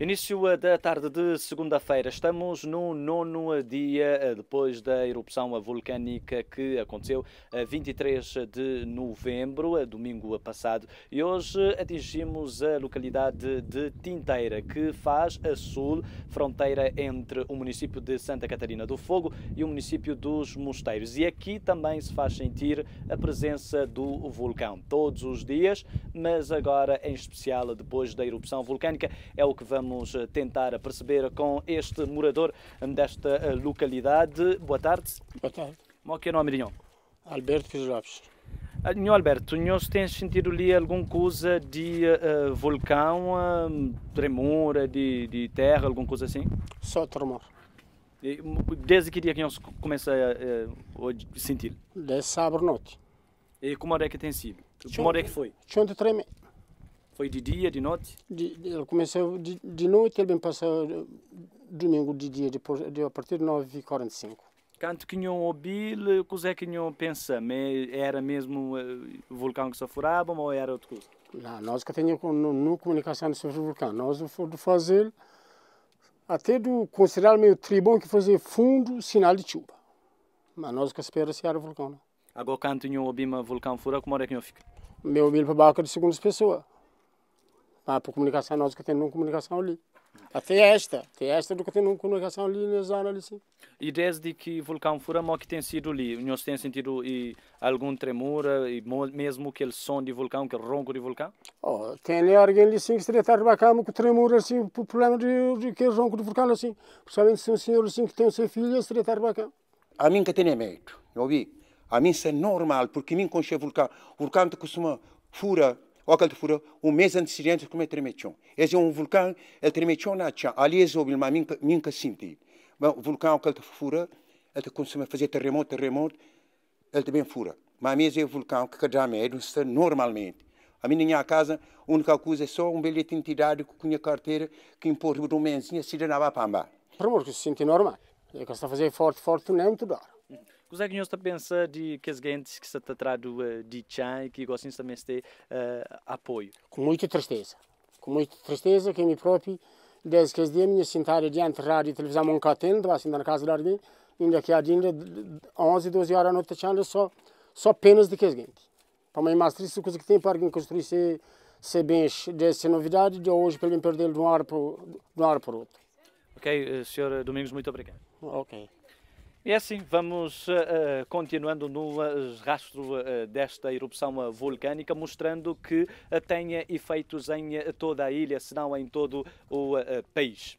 Início da tarde de segunda-feira. Estamos no nono dia eh, depois da erupção vulcânica que aconteceu a 23 de novembro, eh, domingo passado, e hoje atingimos a localidade de Tinteira, que faz a sul fronteira entre o município de Santa Catarina do Fogo e o município dos Mosteiros. E aqui também se faz sentir a presença do vulcão todos os dias, mas agora em especial depois da erupção vulcânica é o que vamos vamos eh, tentar perceber com este morador eh, desta eh, localidade. Boa tarde. Boa tarde. É Qual é o nome, Ninho? Alberto Pires Lopes. Alberto, nós tens sentido ali alguma coisa de uh, vulcão, uh, tremor de, de, terra, alguma coisa assim? Só tremor. E, desde que dia que nós começa uh, a sentir? Desde sábado noite. E como é que tem sido? Como é que foi? Ontem tremer. Foi de dia, de noite? De, ele começou de, de noite, ele vem passou eh, domingo de dia, depois, de, a partir de 9h45. Canto que não ouvi, o eh, que é que não pensa? Era mesmo o eh, vulcão que se furava ou era outra coisa? Não, nós que tínhamos no, no comunicação sobre o vulcão, nós fomos fazer até do considerar meio tribão que fazer fundo sinal de chuva. Mas nós que esperamos se era né? o vulcão. Agora quando não ouvi, mas vulcão fura, como é que não fica? Meu milho para barco é de segundas pessoas. Mas por comunicação nós que temos comunicação ali. Até é esta, até do que temos comunicação ali nessa zona ali sim. E desde que o vulcão Furamó que tem sido ali, nós tem sentido e algum tremor eh, e mesmo aquele som de vulcão, aquele ronco de vulcão? Oh, tem alguém ali sim que se tratar com tremor assim, por problema de, de que ronco de vulcão assim, principalmente se um senhor assim que tem seu filho se tratar bacana. A mim que tem medo, ouvi. A mim isso é normal, porque mim conhece chega vulcão, vulcão te costuma fura um وقت فرو وميزن سيريان تكمة ترميتشون إذا un vulcan el ترميتشون أتشا عليه bil senti. Mas o vulcão que ele fura, ele começou a fazer terremoto terremoto ele também fura mas a mesmo é vulcão que cada mês está normalmente a minha casa a única coisa é só um bilhete de entidade com a carteira que um mês e se danava Por para que se sente normal é que está fazer forte forte não tudo Cos'è está sta de que as gentes que sta trattando uh, eh, de Chan e que gosta também de uh, eh, apoio? Com muita tristeza. Com muita tristeza que é me próprio, desde que as dias me sentaram diante da rádio e televisão um catendo, assim na casa da alguém, ainda que há ainda 11, 12 horas à noite, só, só apenas de que gentes. Para mim, mais triste coisa que tem para alguém construir ser, ser bens dessa novidade, de hoje, para mim, perder de uma hora para outra. Ok, eh, senhor Domingos, muito obrigado. Ok. E é assim, vamos uh, continuando no rastro uh, eh, desta erupção vulcânica, mostrando que tem efeitos em toda a ilha, se não em todo o país.